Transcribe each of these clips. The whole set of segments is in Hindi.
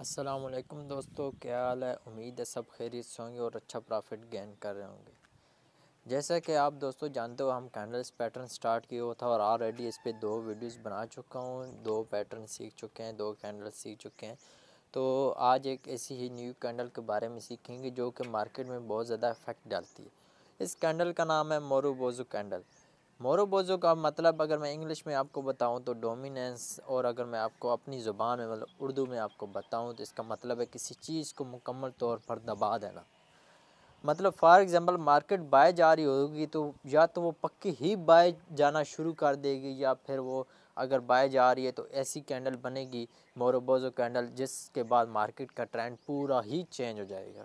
असलकुम दोस्तों क्या हाल है उम्मीद है सब खैरियत से होंगे और अच्छा प्रॉफिट गेन कर रहे होंगे जैसा कि आप दोस्तों जानते हो हम कैंडल्स पैटर्न स्टार्ट किया हुआ था और ऑलरेडी इस पर दो वीडियोस बना चुका हूँ दो पैटर्न सीख चुके हैं दो कैंडल्स सीख चुके हैं तो आज एक ऐसी ही न्यू कैंडल के बारे में सीखेंगे जो कि मार्केट में बहुत ज़्यादा इफेक्ट डालती है इस कैंडल का नाम है बोजू कैंडल मोरोबोजो का मतलब अगर मैं इंग्लिश में आपको बताऊं तो डोमिनेंस और अगर मैं आपको अपनी ज़ुबान में मतलब उर्दू में आपको बताऊं तो इसका मतलब है किसी चीज़ को मुकम्मल तौर पर दबा देना मतलब फॉर एग्ज़ाम्पल मार्केट बाय जा रही होगी तो या तो वो पक्की ही बाय जाना शुरू कर देगी या फिर वो अगर बाय जा रही है तो ऐसी कैंडल बनेगी मोरोबोजो कैंडल जिसके बाद मार्केट का ट्रेंड पूरा ही चेंज हो जाएगा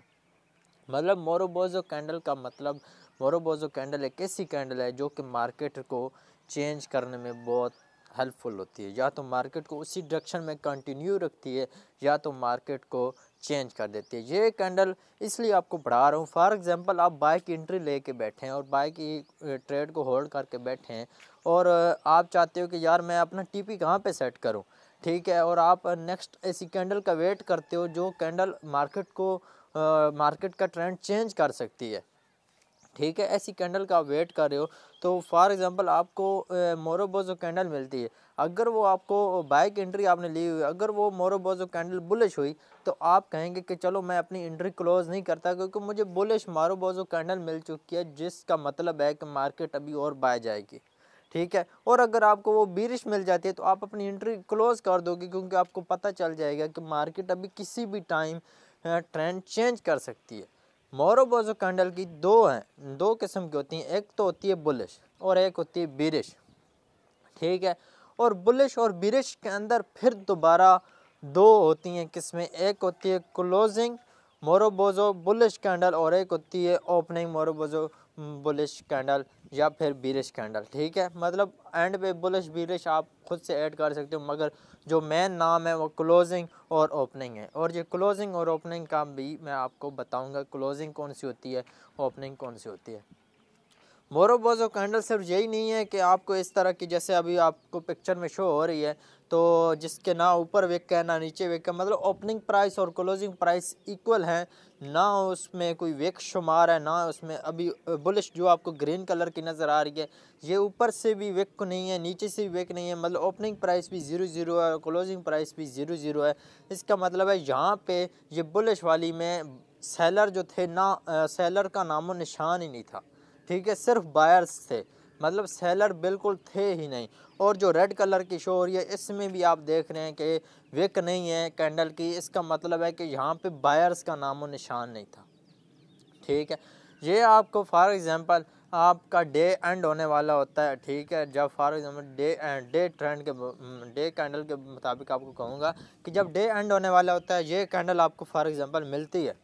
मतलब मोरोबोजो कैंडल का मतलब बोजो कैंडल एक ऐसी कैंडल है जो कि मार्केट को चेंज करने में बहुत हेल्पफुल होती है या तो मार्केट को उसी डायरेक्शन में कंटिन्यू रखती है या तो मार्केट को चेंज कर देती है ये कैंडल इसलिए आपको पढ़ा रहा हूँ फॉर एग्जांपल आप बाइक की एंट्री लेके बैठे हैं और बाइक की ट्रेड को होल्ड करके बैठे हैं और आप चाहते हो कि यार मैं अपना टीपी कहाँ पर सेट करूँ ठीक है और आप नेक्स्ट ऐसी कैंडल का वेट करते हो जो कैंडल मार्केट को मार्केट का ट्रेंड चेंज कर सकती है ठीक है ऐसी कैंडल का वेट कर रहे हो तो फॉर एग्ज़ाम्पल आपको मोरोबोजो कैंडल मिलती है अगर वो आपको बाइक एंट्री आपने ली हुई अगर वो मोरोबोजो कैंडल बुलिश हुई तो आप कहेंगे कि चलो मैं अपनी एंट्री क्लोज़ नहीं करता क्योंकि मुझे बुलिश मोरोबोजो कैंडल मिल चुकी है जिसका मतलब है कि मार्केट अभी और बाय जाएगी ठीक है और अगर आपको वो बिरिश मिल जाती है तो आप अपनी एंट्री क्लोज़ कर दोगे क्योंकि आपको पता चल जाएगा कि मार्केट अभी किसी भी टाइम ट्रेंड चेंज कर सकती है मोरोबोजो कैंडल की दो हैं दो किस्म की होती हैं एक तो होती है बुलिश और एक होती है बिरिश ठीक है और बुलिश और बिरिश के अंदर फिर दोबारा दो होती हैं किस्में एक होती है क्लोजिंग बोजो बुलिश कैंडल और एक होती है ओपनिंग बोजो बुलिश कैंडल या फिर बिरिश कैंडल ठीक है मतलब एंड पे बुलिश बिरिश आप खुद से ऐड कर सकते हो मगर जो मेन नाम है वो क्लोजिंग और ओपनिंग है और ये क्लोजिंग और ओपनिंग का भी मैं आपको बताऊंगा क्लोजिंग कौन सी होती है ओपनिंग कौन सी होती है मोरो बोजो कैंडल सिर्फ यही नहीं है कि आपको इस तरह की जैसे अभी आपको पिक्चर में शो हो रही है तो जिसके ना ऊपर वेक है ना नीचे वेक है मतलब ओपनिंग प्राइस और क्लोजिंग प्राइस इक्वल हैं ना उसमें कोई वेक शुमार है ना उसमें अभी बुलिश जो आपको ग्रीन कलर की नज़र आ रही है ये ऊपर से भी वेक नहीं है नीचे से भी वेक नहीं है मतलब ओपनिंग प्राइस भी ज़ीरो ज़ीरो है और क्लोजिंग प्राइस भी ज़ीरो ज़ीरो है इसका मतलब है यहाँ पर ये बुलिश वाली में सेलर जो थे ना सेलर का नामो निशान ही नहीं था ठीक है सिर्फ बायर्स थे मतलब सेलर बिल्कुल थे ही नहीं और जो रेड कलर की शो हो रही है इसमें भी आप देख रहे हैं कि विक नहीं है कैंडल की इसका मतलब है कि यहाँ पे बायर्स का नामो निशान नहीं था ठीक है ये आपको फॉर एग्ज़ाम्पल आपका डे एंड होने वाला होता है ठीक है जब for example day end day trend के डे कैंडल के मुताबिक आपको कहूँगा कि जब डे एंड होने वाला होता है ये कैंडल आपको फॉर एग्ज़ाम्पल मिलती है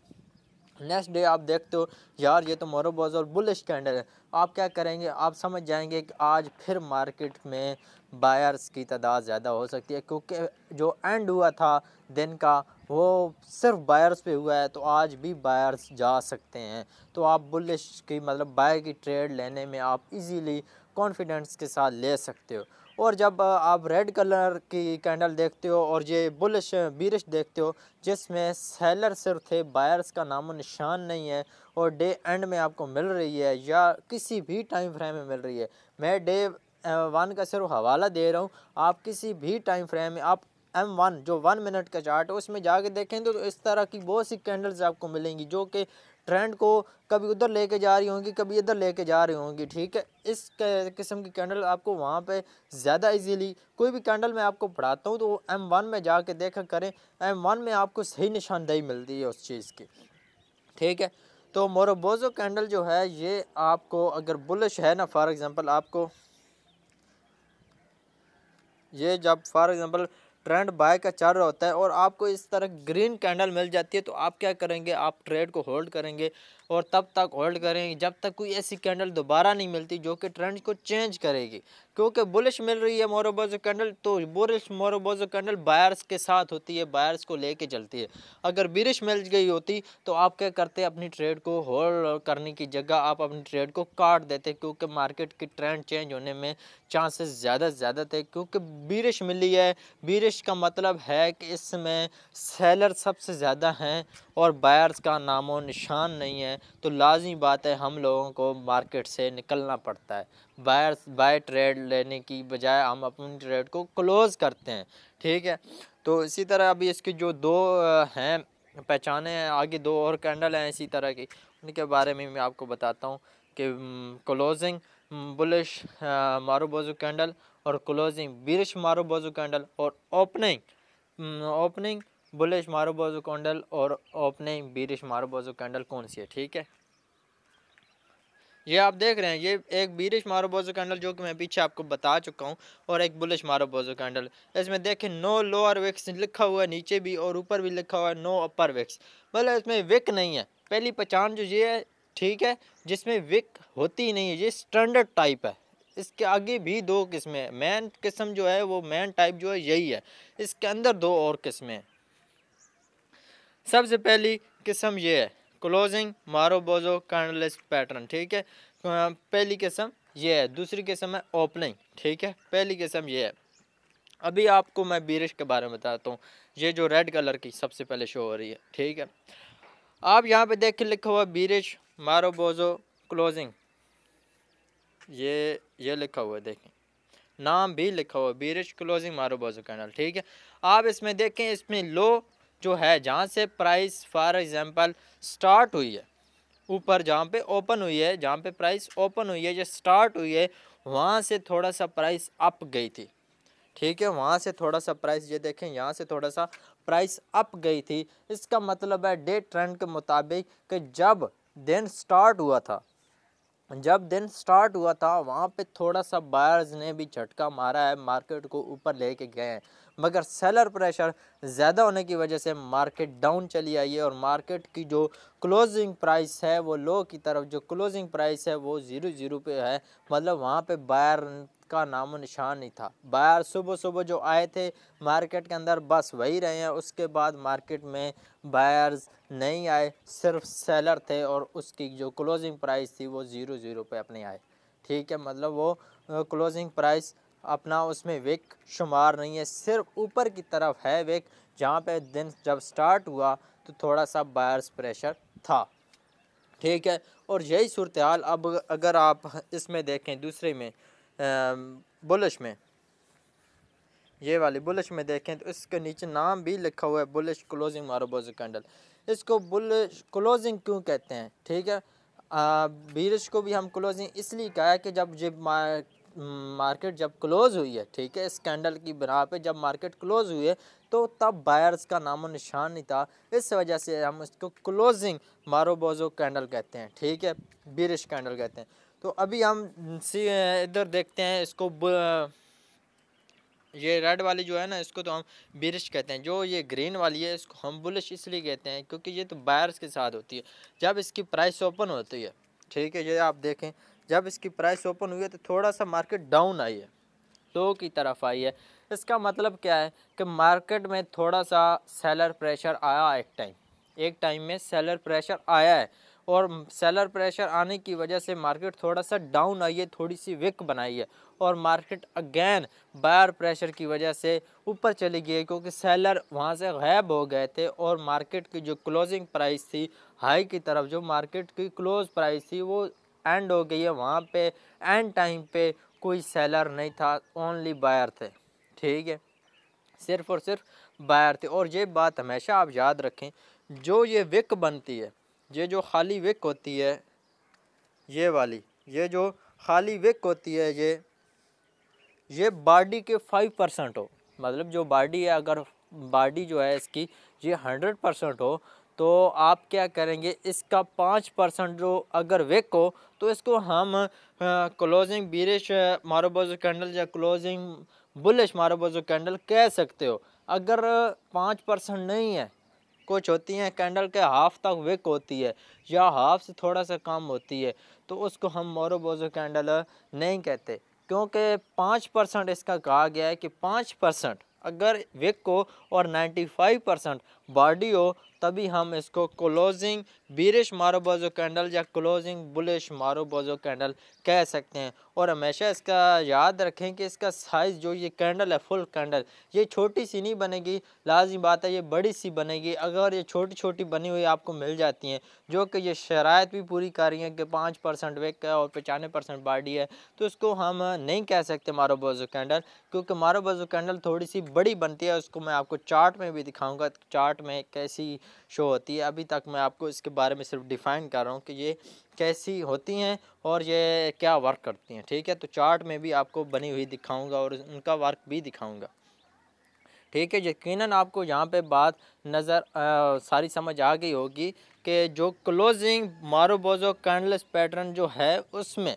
नेक्स्ट डे आप देखते हो यार ये तो मोरोबोज और बुलिश कैंडल है आप क्या करेंगे आप समझ जाएंगे कि आज फिर मार्केट में बायर्स की तादाद ज़्यादा हो सकती है क्योंकि जो एंड हुआ था दिन का वो सिर्फ बायर्स पे हुआ है तो आज भी बायर्स जा सकते हैं तो आप बुलिश की मतलब बायर की ट्रेड लेने में आप इजीली कॉन्फिडेंस के साथ ले सकते हो और जब आप रेड कलर की कैंडल देखते हो और ये बुलिश बिरिश देखते हो जिसमें सेलर सिर्फ थे बायर्स का नामो निशान नहीं है और डे एंड में आपको मिल रही है या किसी भी टाइम फ्रेम में मिल रही है मैं डे वन का सिर्फ हवाला दे रहा हूँ आप किसी भी टाइम फ्रेम में आप एम वन जो वन मिनट का चार्ट है उसमें जाके देखें तो इस तरह की बहुत सी कैंडल्स आपको मिलेंगी जो कि ट्रेंड को कभी उधर लेके जा रही होंगी कभी इधर लेके जा रही होंगी ठीक है इस किस्म की कैंडल आपको वहाँ पे ज़्यादा इजीली कोई भी कैंडल मैं आपको पढ़ाता हूँ तो एम वन में जा कर देखा करें एम वन में आपको सही निशानदेही मिलती है उस चीज़ की ठीक है तो मोरबोजो कैंडल जो है ये आपको अगर बुलिश है ना फॉर एग्ज़ाम्पल आपको ये जब फॉर एग्ज़ाम्पल ट्रेंड बाय का चल रहा होता है और आपको इस तरह ग्रीन कैंडल मिल जाती है तो आप क्या करेंगे आप ट्रेड को होल्ड करेंगे और तब तक होल्ड करेंगे जब तक कोई ऐसी कैंडल दोबारा नहीं मिलती जो कि ट्रेंड को चेंज करेगी क्योंकि बुलिश मिल रही है मोरबोज़ो कैंडल तो बुलिश मोरबोज़ो कैंडल बायर्स के साथ होती है बायर्स को लेके चलती है अगर बिरिश मिल गई होती तो आप क्या करते अपनी ट्रेड को होल्ड करने की जगह आप अपनी ट्रेड को काट देते क्योंकि मार्केट की ट्रेंड चेंज होने में चांसेस ज़्यादा से ज़्यादा थे क्योंकि बीरिश मिली है बीरिश का मतलब है कि इसमें सेलर सबसे ज़्यादा हैं और बायर्स का नामो निशान नहीं है तो लाजमी बात है हम लोगों को मार्केट से निकलना पड़ता है बायर्स बाय ट्रेड लेने की बजाय हम अपनी ट्रेड को क्लोज़ करते हैं ठीक है तो इसी तरह अभी इसकी जो दो हैं पहचाने आगे दो और कैंडल हैं इसी तरह की उनके बारे में मैं आपको बताता हूँ कि क्लोजिंग बुलिश मारूबोजो कैंडल और क्लोजिंग बिरिश मारूबोजो कैंडल और opening opening bullish marubozu candle और ओपनिंग बिरिश मारूबोजो कैंडल कौन सी है ठीक है ये आप देख रहे हैं ये एक बीरिश बोजो कैंडल जो कि मैं पीछे आपको बता चुका हूँ और एक बुलिश बोजो कैंडल इसमें देखें नो लोअर विक्स लिखा हुआ है नीचे भी और ऊपर भी लिखा हुआ है नो अपर विक्स मतलब इसमें विक नहीं है पहली पहचान जो ये है ठीक है जिसमें विक होती ही नहीं है ये स्टैंडर्ड टाइप है इसके आगे भी दो किस्में मेन किस्म जो है वो मेन टाइप जो है यही है इसके अंदर दो और किस्में सबसे पहली किस्म ये है क्लोजिंग मारोबोजो कर्नलेस पैटर्न ठीक है तो पहली किस्म ये है दूसरी किस्म है ओपनिंग ठीक है पहली किस्म ये है अभी आपको मैं बीरिश के बारे में बताता हूँ ये जो रेड कलर की सबसे पहले शो हो रही है ठीक है आप यहाँ पे देख के लिखा हुआ बीरिज मारो बोजो क्लोजिंग ये ये लिखा हुआ है देखें नाम भी लिखा हुआ बीरिज क्लोजिंग मारो बोजो कैनल ठीक है आप इसमें देखें इसमें लो जो है जहाँ से प्राइस फॉर एग्ज़ाम्पल स्टार्ट हुई है ऊपर जहाँ पे ओपन हुई है जहाँ पे प्राइस ओपन हुई है जो स्टार्ट हुई है वहाँ से थोड़ा सा प्राइस अप गई थी ठीक है वहाँ से थोड़ा सा प्राइस ये देखें यहाँ से थोड़ा सा प्राइस अप गई थी इसका मतलब है डे ट्रेंड के मुताबिक कि जब दिन स्टार्ट हुआ था जब दिन स्टार्ट हुआ था वहाँ पे थोड़ा सा बायर्स ने भी झटका मारा है मार्केट को ऊपर लेके गए हैं मगर सेलर प्रेशर ज़्यादा होने की वजह से मार्केट डाउन चली आई है और मार्केट की जो क्लोजिंग प्राइस है वो लो की तरफ जो क्लोजिंग प्राइस है वो ज़ीरो ज़ीरो पे है मतलब वहाँ पे बायर का नामो निशान नहीं था बाहर सुबह सुबह जो आए थे मार्केट के अंदर बस वही रहे हैं उसके बाद मार्केट में बायर्स नहीं आए सिर्फ सेलर थे और उसकी जो क्लोजिंग प्राइस थी वो ज़ीरो ज़ीरो पे अपने आए ठीक है मतलब वो क्लोजिंग प्राइस अपना उसमें विक शुमार नहीं है सिर्फ ऊपर की तरफ है विक जहाँ पे दिन जब स्टार्ट हुआ तो थोड़ा सा बायर्स प्रेशर था ठीक है और यही सूरत हाल अब अगर आप इसमें देखें दूसरे में बुलिश में ये वाली बुलश में देखें तो इसके नीचे नाम भी लिखा हुआ है बुलश क्लोजिंग मारोबोज कैंडल इसको बुलिश क्लोजिंग क्यों कहते हैं ठीक है बीरश को भी हम क्लोजिंग इसलिए कहा कि जब जब मार्केट जब क्लोज़ हुई है ठीक है इस कैंडल की बरा पे जब मार्केट क्लोज़ हुई है तो तब बायर्स का नामो निशान नहीं था इस वजह से हम इसको क्लोजिंग मारोबोजो कैंडल कहते हैं ठीक है बीरश कैंडल कहते हैं तो अभी हम इधर देखते हैं इसको ये रेड वाली जो है ना इसको तो हम बिरिश कहते हैं जो ये ग्रीन वाली है इसको हम बुलिश इसलिए कहते हैं क्योंकि ये तो बायर्स के साथ होती है जब इसकी प्राइस ओपन होती है ठीक है ये आप देखें जब इसकी प्राइस ओपन हुई है तो थोड़ा सा मार्केट डाउन आई है लो की तरफ आई है इसका मतलब क्या है कि मार्केट में थोड़ा सा सेलर प्रेशर आया एक टाइम एक टाइम में सेलर प्रेशर आया है और सेलर प्रेशर आने की वजह से मार्केट थोड़ा सा डाउन आई है थोड़ी सी विक बनाई है और मार्केट अगेन बायर प्रेशर की वजह से ऊपर चली गई क्योंकि सेलर वहाँ से गायब हो गए थे और मार्केट की जो क्लोजिंग प्राइस थी हाई की तरफ जो मार्केट की क्लोज प्राइस थी वो एंड हो गई है वहाँ पे एंड टाइम पे कोई सेलर नहीं था ओनली बायर थे ठीक है सिर्फ और सिर्फ बायर थे और ये बात हमेशा आप याद रखें जो ये विक बनती है ये जो खाली विक होती है ये वाली ये जो खाली विक होती है ये ये बॉडी के फाइव परसेंट हो मतलब जो बॉडी है अगर बॉडी जो है इसकी ये हंड्रेड परसेंट हो तो आप क्या करेंगे इसका पाँच परसेंट जो अगर वेक हो तो इसको हम क्लोजिंग बीरिश मारोबोजो कैंडल या क्लोजिंग बुलिश मारोबोजो कैंडल कह सकते हो अगर पाँच परसेंट नहीं है कुछ होती हैं कैंडल के हाफ तक विक होती है या हाफ से थोड़ा सा कम होती है तो उसको हम मोरोबोजो कैंडल नहीं कहते क्योंकि पाँच परसेंट इसका कहा गया है कि पाँच परसेंट अगर विक हो और 95 परसेंट बॉडी हो तभी हम इसको क्लोजिंग बीरिश मारोबोजो कैंडल या क्लोजिंग बुलिश मारोबोजो कैंडल कह सकते हैं और हमेशा इसका याद रखें कि इसका साइज़ जो ये कैंडल है फुल कैंडल ये छोटी सी नहीं बनेगी लाजमी बात है ये बड़ी सी बनेगी अगर ये छोटी छोटी बनी हुई आपको मिल जाती हैं जो कि ये शरात भी पूरी कर रही है कि पाँच परसेंट विक है और पचानवे परसेंट बाडी है तो इसको हम नहीं कह सकते मारो बाज़ू कैंडल क्योंकि मारो बाज़ू कैंडल थोड़ी सी बड़ी बनती है उसको मैं आपको चार्ट में भी दिखाऊँगा चार्ट में कैसी शो होती है अभी तक मैं आपको इसके बारे में सिर्फ डिफ़ाइन कर रहा हूँ कि ये कैसी होती हैं और ये क्या वर्क करती हैं ठीक है तो चार्ट में भी आपको बनी हुई दिखाऊँगा और उनका वर्क भी दिखाऊँगा ठीक है यकीनन आपको यहाँ पे बात नज़र सारी समझ आ गई होगी कि जो क्लोजिंग मारोबोजो कैंडलेस पैटर्न जो है उसमें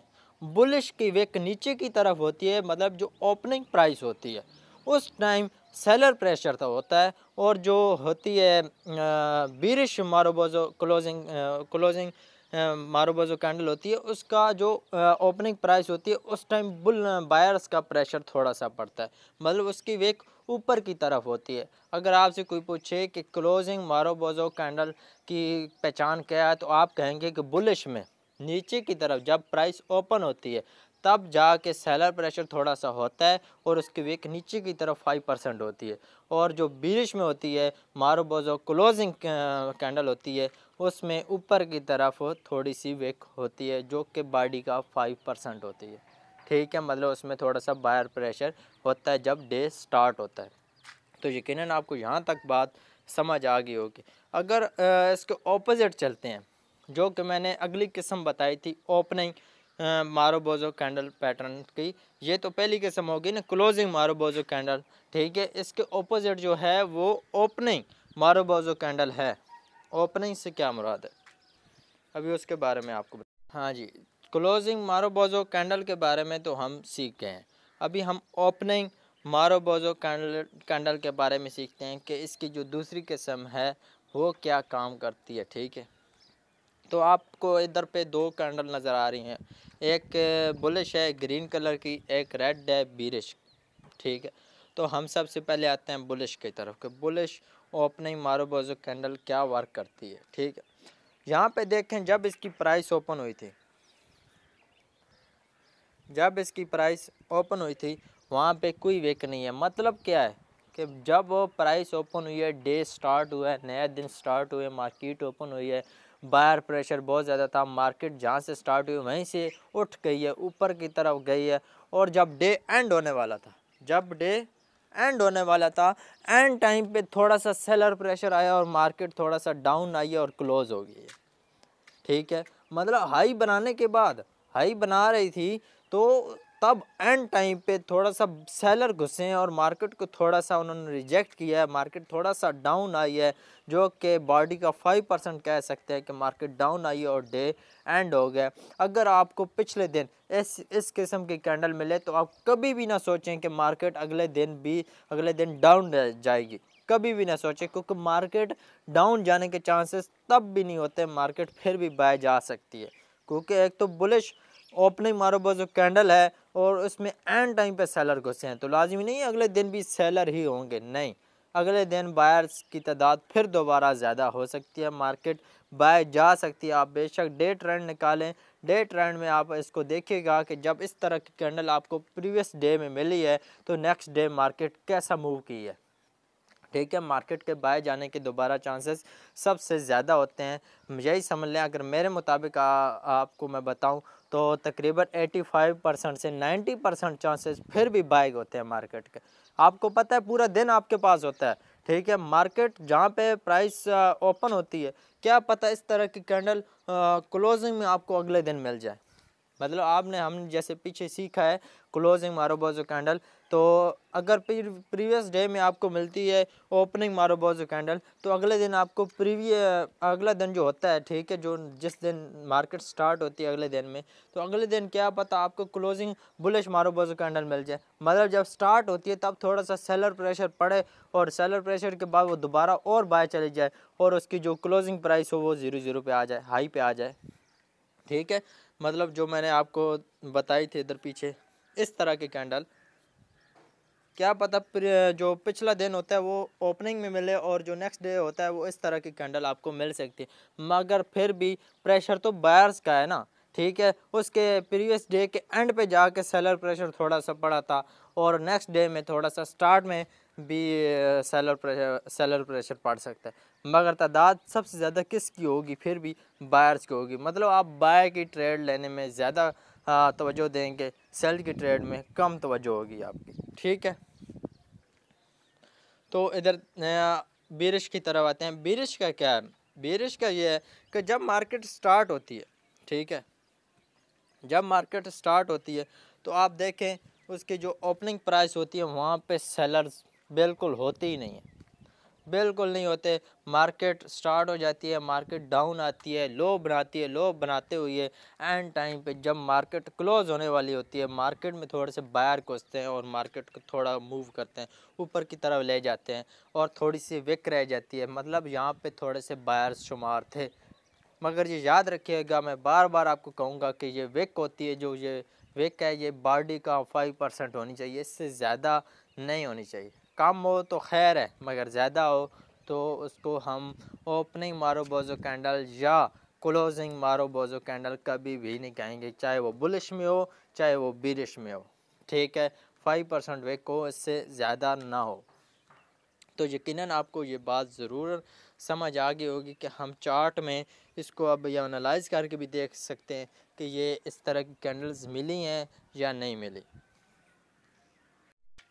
बुलिश की वेक नीचे की तरफ होती है मतलब जो ओपनिंग प्राइस होती है उस टाइम सेलर प्रेशर तो होता है और जो होती है bearish marubozu closing closing marubozu candle होती है उसका जो ओपनिंग प्राइस होती है उस टाइम बुल बायर्स का प्रेशर थोड़ा सा पड़ता है मतलब उसकी वेक ऊपर की तरफ होती है अगर आपसे कोई पूछे कि क्लोजिंग मारोबोजो कैंडल की पहचान क्या है तो आप कहेंगे कि बुलिश में नीचे की तरफ जब प्राइस ओपन होती है तब जाके सेलर प्रेशर थोड़ा सा होता है और उसकी वेक नीचे की तरफ फाइव परसेंट होती है और जो बीरिश में होती है मारोबोजो क्लोजिंग कैंडल होती है उसमें ऊपर की तरफ थोड़ी सी वेक होती है जो कि बॉडी का फाइव परसेंट होती है ठीक है मतलब उसमें थोड़ा सा बायर प्रेशर होता है जब डे स्टार्ट होता है तो यकीन आपको यहाँ तक बात समझ आ गई होगी अगर इसके ऑपोजिट चलते हैं जो कि मैंने अगली किस्म बताई थी ओपनिंग मारोबोजो कैंडल पैटर्न की ये तो पहली किस्म होगी ना क्लोजिंग मारोबोजो कैंडल ठीक है इसके ऑपोजिट जो है वो ओपनिंग मारोबोजो कैंडल है ओपनिंग से क्या मुराद है अभी उसके बारे में आपको हाँ जी क्लोजिंग मारोबोजो कैंडल के बारे में तो हम सीख गए हैं अभी हम ओपनिंग मारोबोजो कैंडल कैंडल के बारे में सीखते हैं कि इसकी जो दूसरी किस्म है वो क्या काम करती है ठीक है तो आपको इधर पे दो कैंडल नज़र आ रही हैं एक बुलिश है ग्रीन कलर की एक रेड है बीरिश ठीक है तो हम सबसे पहले आते हैं बुलिश की तरफ कि बुलिश ओपनिंग मारोबोजो कैंडल क्या वर्क करती है ठीक है यहाँ पे देखें जब इसकी प्राइस ओपन हुई थी जब इसकी प्राइस ओपन हुई थी वहाँ पे कोई वेक नहीं है मतलब क्या है कि जब वो प्राइस ओपन हुई है डे स्टार्ट हुआ है नया दिन स्टार्ट हुए मार्केट ओपन हुई है बायर प्रेशर बहुत ज़्यादा था मार्केट जहाँ से स्टार्ट हुई वहीं से उठ गई है ऊपर की तरफ गई है और जब डे एंड होने वाला था जब डे एंड होने वाला था एंड टाइम पे थोड़ा सा सेलर प्रेशर आया और मार्केट थोड़ा सा डाउन आई और क्लोज हो गई है ठीक है मतलब हाई बनाने के बाद हाई बना रही थी तो तब एंड टाइम पे थोड़ा सा सेलर घुसे हैं और मार्केट को थोड़ा सा उन्होंने रिजेक्ट किया है मार्केट थोड़ा सा डाउन आई है जो कि बॉडी का फाइव परसेंट कह सकते हैं कि मार्केट डाउन आई और डे एंड हो गया अगर आपको पिछले दिन इस इस किस्म की कैंडल मिले तो आप कभी भी ना सोचें कि मार्केट अगले दिन भी अगले दिन डाउन जाएगी कभी भी ना सोचें क्योंकि मार्केट डाउन जाने के चांसेस तब भी नहीं होते मार्केट फिर भी बाय जा सकती है क्योंकि एक तो बुलिश ओपनिंग मारो बस जो कैंडल है और उसमें एंड टाइम पे सेलर घुसे हैं तो लाजमी नहीं अगले दिन भी सेलर ही होंगे नहीं अगले दिन बायर्स की तादाद फिर दोबारा ज़्यादा हो सकती है मार्केट बाय जा सकती है आप बेशक डे ट्रेंड निकालें डे ट्रेंड में आप इसको देखिएगा कि जब इस तरह की कैंडल आपको प्रीवियस डे में मिली है तो नेक्स्ट डे मार्केट कैसा मूव की है ठीक है मार्केट के बाय जाने के दोबारा चांसेस सबसे ज़्यादा होते हैं यही समझ लें अगर मेरे मुताबिक आपको मैं बताऊं तो तकरीबन 85 परसेंट से 90 परसेंट चांसेस फिर भी बाय होते हैं मार्केट के आपको पता है पूरा दिन आपके पास होता है ठीक है मार्केट जहाँ पे प्राइस ओपन होती है क्या पता इस तरह की कैंडल क्लोजिंग में आपको अगले दिन मिल जाए मतलब आपने हम जैसे पीछे सीखा है क्लोजिंग मारोबोजो कैंडल तो अगर प्रीवियस डे में आपको मिलती है ओपनिंग मारो बॉज कैंडल तो अगले दिन आपको प्रीविय अगला दिन जो होता है ठीक है जो जिस दिन मार्केट स्टार्ट होती है अगले दिन में तो अगले दिन क्या पता आपको closing bullish marubozu candle मिल जाए मतलब जब स्टार्ट होती है तब थोड़ा सा सेलर प्रेशर पड़े और सेलर प्रेशर के बाद वो दोबारा और बाय चली जाए और उसकी जो क्लोजिंग प्राइस हो वो ज़ीरो ज़ीरो पर आ जाए हाई पे आ जाए ठीक है मतलब जो मैंने आपको बताई थी इधर पीछे इस तरह के कैंडल क्या पता जो पिछला दिन होता है वो ओपनिंग में मिले और जो नेक्स्ट डे होता है वो इस तरह की कैंडल आपको मिल सकती है मगर फिर भी प्रेशर तो बायर्स का है ना ठीक है उसके प्रीवियस डे के एंड पे जाके सेलर प्रेशर थोड़ा सा पड़ा था और नेक्स्ट डे में थोड़ा सा स्टार्ट में भी सेलर प्रेशर सेलर प्रेशर पड़ सकता है मगर तादाद सबसे ज़्यादा किसकी होगी फिर भी बायर्स की होगी मतलब आप बाय की ट्रेड लेने में ज़्यादा हाँ, तोज्जो देंगे सेल की ट्रेड में कम तोज्जो होगी आपकी ठीक है तो इधर बिरिश की तरफ आते हैं बिरिश का क्या है बिरिश का ये है कि जब मार्केट स्टार्ट होती है ठीक है जब मार्केट स्टार्ट होती है तो आप देखें उसकी जो ओपनिंग प्राइस होती है वहाँ पे सेलर्स बिल्कुल होती ही नहीं है बिल्कुल नहीं होते मार्केट स्टार्ट हो जाती है मार्केट डाउन आती है लो बनाती है लो बनाते हुए एंड टाइम पे जब मार्केट क्लोज होने वाली होती है मार्केट में थोड़े से बायर कोसते हैं और मार्केट को थोड़ा मूव करते हैं ऊपर की तरफ ले जाते हैं और थोड़ी सी विक रह जाती है मतलब यहाँ पे थोड़े से बायर शुमार थे मगर ये याद रखिएगा मैं बार बार आपको कहूँगा कि ये विक होती है जो ये विक है ये बॉडी का फाइव परसेंट होनी चाहिए इससे ज़्यादा नहीं होनी चाहिए कम हो तो खैर है मगर ज़्यादा हो तो उसको हम ओपनिंग मारो बोजो कैंडल या क्लोजिंग मारो बोजो कैंडल कभी भी नहीं कहेंगे चाहे वो बुलिश में हो चाहे वो बिरिश में हो ठीक है फाइव परसेंट वेक हो इससे ज़्यादा ना हो तो यकीनन आपको ये बात ज़रूर समझ आ गई होगी कि हम चार्ट में इसको अब ये एनालाइज करके भी देख सकते हैं कि ये इस तरह की कैंडल्स मिली हैं या नहीं मिली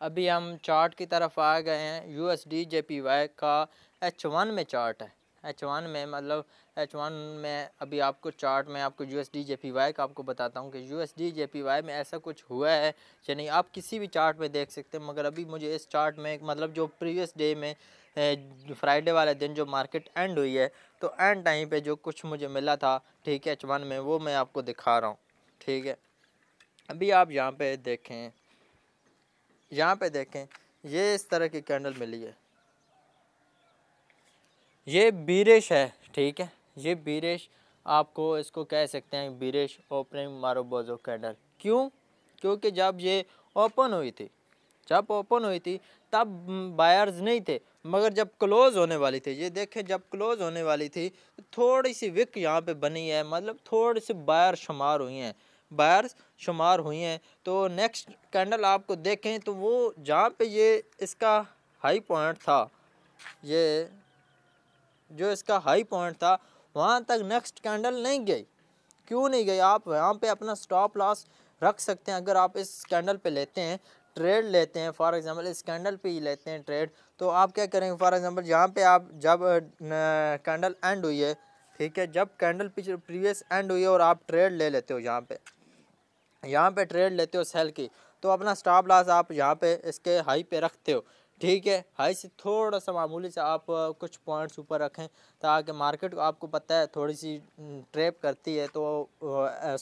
अभी हम चार्ट की तरफ आ गए हैं U S D J P Y का एच वन में चार्ट है एच वन में मतलब एच वन में अभी आपको चार्ट में आपको U S D J P Y का आपको बताता हूँ कि U S D J P Y में ऐसा कुछ हुआ है यानी आप किसी भी चार्ट में देख सकते हैं मगर अभी मुझे इस चार्ट में मतलब जो प्रीवियस डे में फ्राइडे वाले दिन जो मार्केट एंड हुई है तो एंड टाइम पे जो कुछ मुझे मिला था ठीक है एच वन में वो मैं आपको दिखा रहा हूँ ठीक है अभी आप यहाँ पे देखें यहाँ पे देखें ये इस तरह की कैंडल मिली है ये बीरेश है ठीक है ये बीरेश आपको इसको कह सकते हैं बीरेश ओपनिंग मारोबोजो कैंडल क्यों क्योंकि जब ये ओपन हुई थी जब ओपन हुई थी तब बायर्स नहीं थे मगर जब क्लोज़ होने वाली थी ये देखें जब क्लोज़ होने वाली थी थोड़ी सी विक यहाँ पे बनी है मतलब थोड़ी सी बायर शुमार हुई हैं बायर्स शुमार हुई हैं तो नेक्स्ट कैंडल आपको देखें तो वो जहाँ पे ये इसका हाई पॉइंट था ये जो इसका हाई पॉइंट था वहाँ तक नेक्स्ट कैंडल नहीं गई क्यों नहीं गई आप यहाँ पे अपना स्टॉप लॉस रख सकते हैं अगर आप इस कैंडल पे लेते हैं ट्रेड लेते हैं फॉर एग्जांपल इस कैंडल पे ही लेते हैं ट्रेड तो आप क्या करेंगे फॉर एग्जांपल जहाँ पे आप जब कैंडल एंड हुई है ठीक है जब कैंडल पिछले प्रीवियस एंड हुई है और आप ट्रेड ले लेते हो यहाँ पे यहाँ पे ट्रेड लेते हो सेल की तो अपना स्टॉप लॉस आप यहाँ पे इसके हाई पे रखते हो ठीक है हाई से थोड़ा सा मामूली से आप कुछ पॉइंट्स ऊपर रखें ताकि मार्केट को आपको पता है थोड़ी सी ट्रेप करती है तो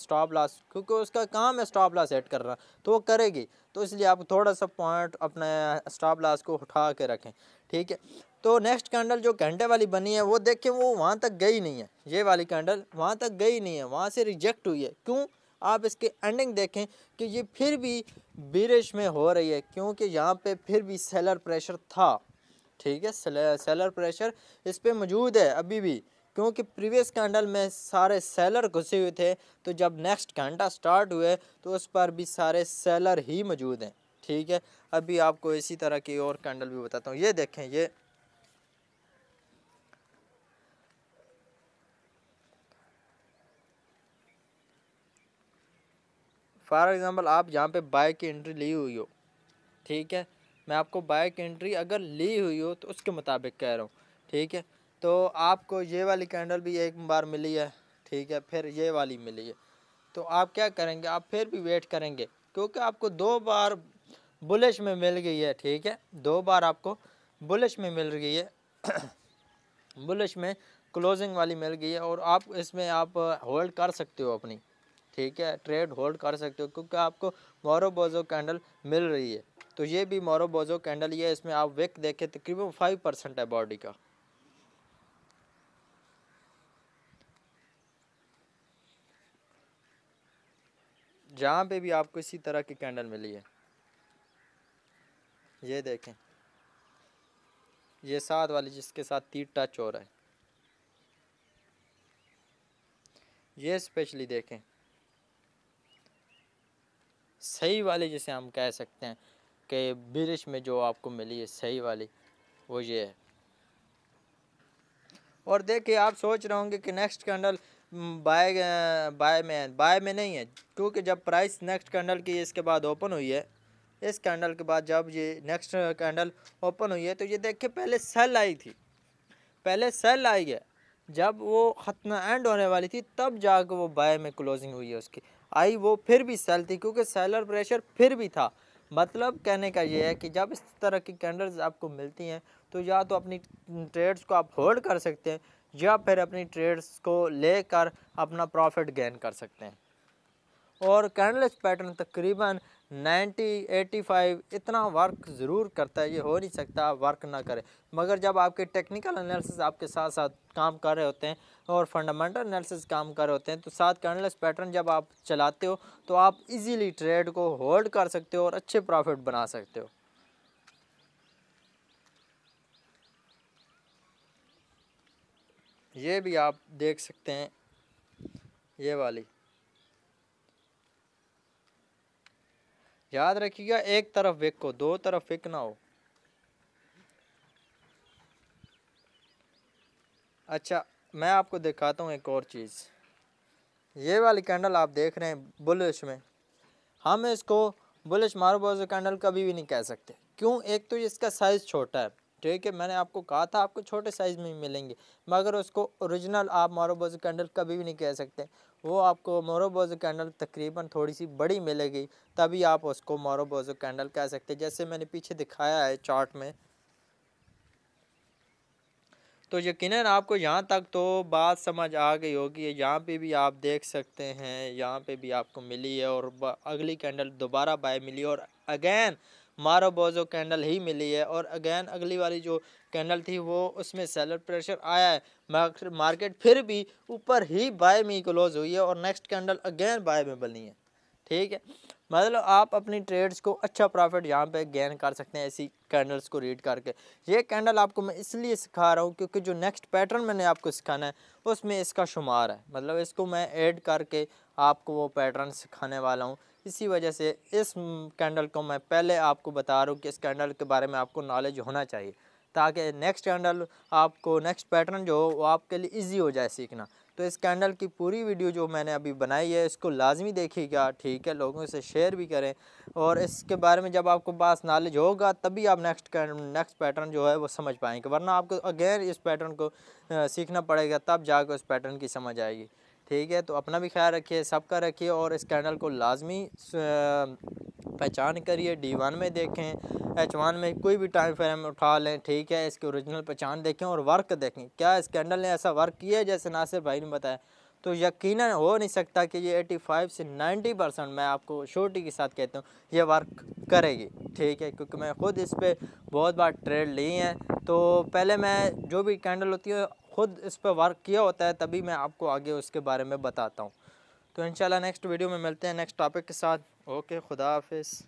स्टॉप लॉस क्योंकि उसका काम है स्टॉप लॉस सेट करना तो वो करेगी तो इसलिए आप थोड़ा सा पॉइंट अपने स्टॉप लॉस को उठा के रखें ठीक है तो नेक्स्ट कैंडल जो घंटे वाली बनी है वो देखें वो वहाँ तक गई नहीं है ये वाली कैंडल वहाँ तक गई नहीं है वहाँ से रिजेक्ट हुई है क्यों आप इसके एंडिंग देखें कि ये फिर भी बिरिश में हो रही है क्योंकि यहाँ पे फिर भी सेलर प्रेशर था ठीक है सेलर प्रेशर इस पर मौजूद है अभी भी क्योंकि प्रीवियस कैंडल में सारे सेलर घुसे हुए थे तो जब नेक्स्ट घंटा स्टार्ट हुए तो उस पर भी सारे सेलर ही मौजूद हैं ठीक है अभी आपको इसी तरह की और कैंडल भी बताता हूँ ये देखें ये फॉर एग्ज़ाम्पल आप जहाँ पे बाय की एंट्री ली हुई हो ठीक है मैं आपको बाय की एंट्री अगर ली हुई हो तो उसके मुताबिक कह रहा हूँ ठीक है तो आपको ये वाली कैंडल भी एक बार मिली है ठीक है फिर ये वाली मिली है तो आप क्या करेंगे आप फिर भी वेट करेंगे क्योंकि आपको दो बार बुलिश में मिल गई है ठीक है दो बार आपको बुलिश में मिल गई है बुलिश में क्लोजिंग वाली मिल गई है और आप इसमें आप होल्ड कर सकते हो अपनी ठीक है ट्रेड होल्ड कर सकते हो क्योंकि आपको मोरो बोजो कैंडल मिल रही है तो ये भी मोरो बोजो कैंडल ये इसमें आप वेक देखें तकरीबन फाइव परसेंट है बॉडी का जहाँ पे भी आपको इसी तरह की कैंडल मिली है ये देखें ये साथ वाली जिसके साथ तीर टच हो रहा है ये स्पेशली देखें सही वाली जिसे हम कह सकते हैं कि बिरश में जो आपको मिली है सही वाली वो ये है और देखिए आप सोच रहे होंगे कि नेक्स्ट कैंडल बाय बाय में बाय में नहीं है क्योंकि जब प्राइस नेक्स्ट कैंडल की इसके बाद ओपन हुई है इस कैंडल के बाद जब ये नेक्स्ट कैंडल ओपन हुई है तो ये देखिए पहले सेल आई थी पहले सेल आई है जब वो खतना एंड होने वाली थी तब जाकर वो बाय में क्लोजिंग हुई है उसकी आई वो फिर भी सेल थी क्योंकि सेलर प्रेशर फिर भी था मतलब कहने का ये है कि जब इस तरह की कैंडल्स आपको मिलती हैं तो या तो अपनी ट्रेड्स को आप होल्ड कर सकते हैं या फिर अपनी ट्रेड्स को लेकर अपना प्रॉफिट गेन कर सकते हैं और कैंडल्स पैटर्न तकरीबन नाइन्टी एटी फाइव इतना वर्क ज़रूर करता है ये हो नहीं सकता वर्क ना करे मगर जब आपके टेक्निकल एनालिसिस आपके साथ साथ काम कर रहे होते हैं और फंडामेंटल एनालिसिस काम कर रहे होते हैं तो साथ कर्नलेस पैटर्न जब आप चलाते हो तो आप इजीली ट्रेड को होल्ड कर सकते हो और अच्छे प्रॉफिट बना सकते हो ये भी आप देख सकते हैं ये वाली याद रखिएगा एक तरफ को दो तरफ ना हो अच्छा मैं आपको दिखाता हूँ एक और चीज़ ये वाली कैंडल आप देख रहे हैं बुलिश में हम इसको बुलिश मारोबोजो कैंडल कभी भी नहीं कह सकते क्यों एक तो इसका साइज़ छोटा है ठीक है मैंने आपको कहा था आपको छोटे साइज़ में मिलेंगे मगर उसको ओरिजिनल आप मारोबोजो कैंडल कभी भी नहीं कह सकते वो आपको मोरोबोजो कैंडल तकरीबन थोड़ी सी बड़ी मिलेगी तभी आप उसको मोरोबोजो कैंडल कह सकते जैसे मैंने पीछे दिखाया है चार्ट में तो यकीन आपको यहाँ तक तो बात समझ आ गई होगी यहाँ पे भी आप देख सकते हैं यहाँ पे भी आपको मिली है और अगली कैंडल दोबारा बाय मिली और अगेन मारो बोजो कैंडल ही मिली है और अगेन अगली वाली जो कैंडल थी वो उसमें सेलर प्रेशर आया है मार्केट फिर भी ऊपर ही बाय में क्लोज हुई है और नेक्स्ट कैंडल अगेन बाय में बनी है ठीक है मतलब आप अपनी ट्रेड्स को अच्छा प्रॉफिट यहाँ पे गेन कर सकते हैं ऐसी कैंडल्स को रीड करके ये कैंडल आपको मैं इसलिए सिखा रहा हूँ क्योंकि जो नेक्स्ट पैटर्न मैंने आपको सिखाना है उसमें इसका शुमार है मतलब इसको मैं ऐड करके आपको वो पैटर्न सिखाने वाला हूँ इसी वजह से इस कैंडल को मैं पहले आपको बता रहा हूँ कि इस कैंडल के बारे में आपको नॉलेज होना चाहिए ताकि नेक्स्ट कैंडल आपको नेक्स्ट पैटर्न जो हो वो आपके लिए इजी हो जाए सीखना तो इस कैंडल की पूरी वीडियो जो मैंने अभी बनाई है इसको लाजमी देखिएगा ठीक है लोगों से शेयर भी करें और इसके बारे में जब आपको पास नॉलेज होगा तभी आप नेक्स्ट नेक्स्ट पैटर्न जो है वो समझ पाएंगे वरना आपको अगेन इस पैटर्न को सीखना पड़ेगा तब जाकर उस पैटर्न की समझ आएगी ठीक है तो अपना भी ख्याल रखिए सबका रखिए और इस चैनल को लाजमी पहचान करिए डी वन में देखें एच वन में कोई भी टाइम फ्रेम उठा लें ठीक है इसकी ओरिजिनल पहचान देखें और वर्क देखें क्या इस कैंडल ने ऐसा वर्क किया है जैसे नासिर भाई ने बताया तो यकीनन हो नहीं सकता कि ये 85 से 90 परसेंट मैं आपको शोटी के साथ कहता हूँ ये वर्क करेगी ठीक है क्योंकि मैं ख़ुद इस पर बहुत बार ट्रेड ली है तो पहले मैं जो भी कैंडल होती है खुद इस पर वर्क किया होता है तभी मैं आपको आगे उसके बारे में बताता हूँ तो इंशाल्लाह नेक्स्ट वीडियो में मिलते हैं नेक्स्ट टॉपिक के साथ ओके खुदा हाफिज़